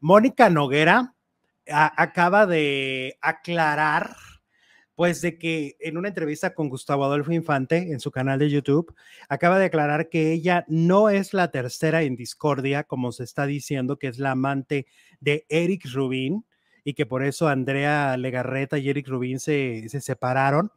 Mónica Noguera acaba de aclarar, pues, de que en una entrevista con Gustavo Adolfo Infante en su canal de YouTube, acaba de aclarar que ella no es la tercera en discordia, como se está diciendo, que es la amante de Eric Rubín y que por eso Andrea Legarreta y Eric Rubín se, separaron.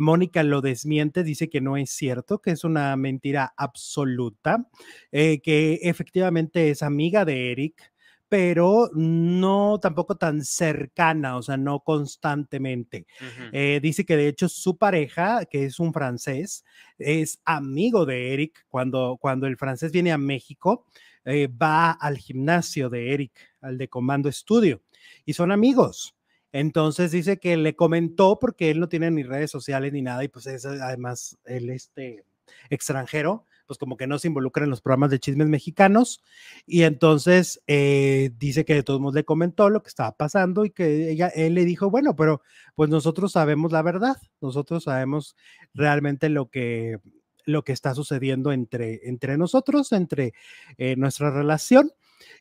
Mónica lo desmiente, dice que no es cierto, que es una mentira absoluta, eh, que efectivamente es amiga de Eric, pero no tampoco tan cercana, o sea, no constantemente. Eh, dice que de hecho su pareja, que es un francés, es amigo de Eric cuando, cuando el francés viene a México. Eh, va al gimnasio de Eric, al de Comando Estudio, y son amigos. Entonces dice que le comentó porque él no tiene ni redes sociales ni nada y pues es además el este extranjero pues como que no se involucra en los programas de chismes mexicanos. Y entonces eh, dice que de todos modos le comentó lo que estaba pasando y que ella, él le dijo, bueno, pero pues nosotros sabemos la verdad, nosotros sabemos realmente lo que, lo que está sucediendo entre, entre nosotros, entre eh, nuestra relación.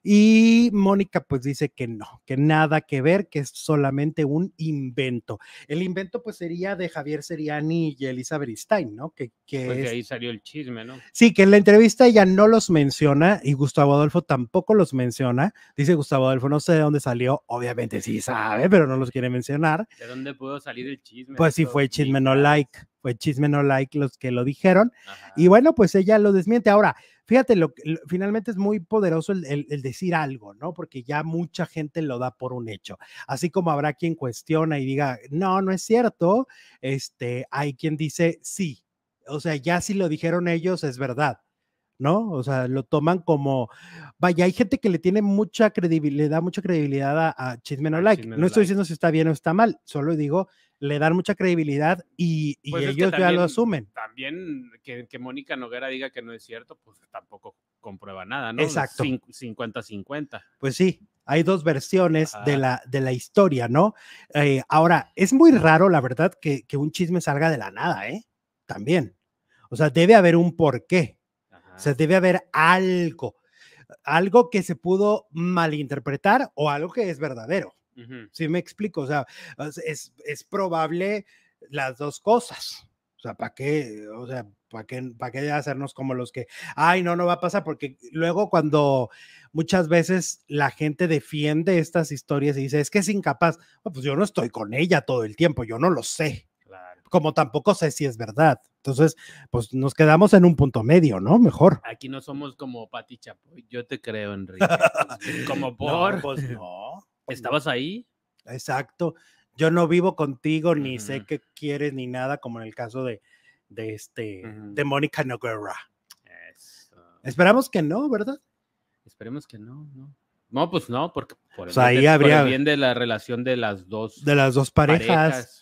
Y Mónica pues dice que no, que nada que ver, que es solamente un invento. El invento pues sería de Javier Seriani y Elizabeth Stein, ¿no? Que, pues, que ahí salió el chisme, ¿no? Sí, que en la entrevista ella no los menciona y Gustavo Adolfo tampoco los menciona. Dice Gustavo Adolfo, no sé de dónde salió, obviamente sí sabe, pero no los quiere mencionar. ¿De dónde pudo salir el chisme? Pues sí fue chisme no like fue Chisme No Like los que lo dijeron. Y bueno, pues ella lo desmiente. Ahora, fíjate, lo, finalmente es muy poderoso el, el, decir algo, ¿no? Porque ya mucha gente lo da por un hecho. Así como habrá quien cuestiona y diga, no, no es cierto, este, hay quien dice, sí. O sea, ya si lo dijeron ellos, es verdad. ¿no? O sea, lo toman como, vaya, hay gente que le tiene mucha credibilidad, mucha credibilidad a, Chismen Chisme No Like. no estoy diciendo si está bien o está mal, solo digo, le dan mucha credibilidad y, pues ellos ya lo asumen. También que, Mónica Noguera diga que no es cierto, pues tampoco comprueba nada, ¿no? Exacto. 50-50. Pues sí, hay dos versiones de la, de la historia, ¿no? Eh, ahora, es muy raro, la verdad, que, que un chisme salga de la nada, ¿eh? También. O sea, debe haber un porqué. O ah, sea, debe haber algo, algo que se pudo malinterpretar o algo que es verdadero. Si me explico, o sea, es, probable las dos cosas. O sea, ¿para qué? O sea, ¿para para qué hacernos como los que, ay, no, no va a pasar? Porque luego cuando muchas veces la gente defiende estas historias y dice, es que es incapaz, pues yo no estoy con ella todo el tiempo, yo no lo sé como tampoco sé si es verdad. Entonces, pues nos quedamos en un punto medio, ¿no? Mejor. Aquí no somos como Pati Chapoy. Yo te creo, Enrique. como por. Pues, pues, no, ¿Estabas ahí? Exacto. Yo no vivo contigo, ni sé qué quieres, ni nada, como en el caso de, este, de Mónica Noguera. Esperamos que no, ¿verdad? Esperemos que no, ¿no? No, pues no, porque por, pues ahí habría, bien de la relación de las dos. De las dos parejas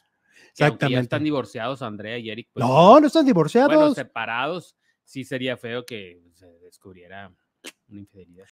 Exactamente. Ya están divorciados Andrea y Eric. Pues, no, no están divorciados. Bueno, separados, sí sería feo que se descubriera una infidelidad.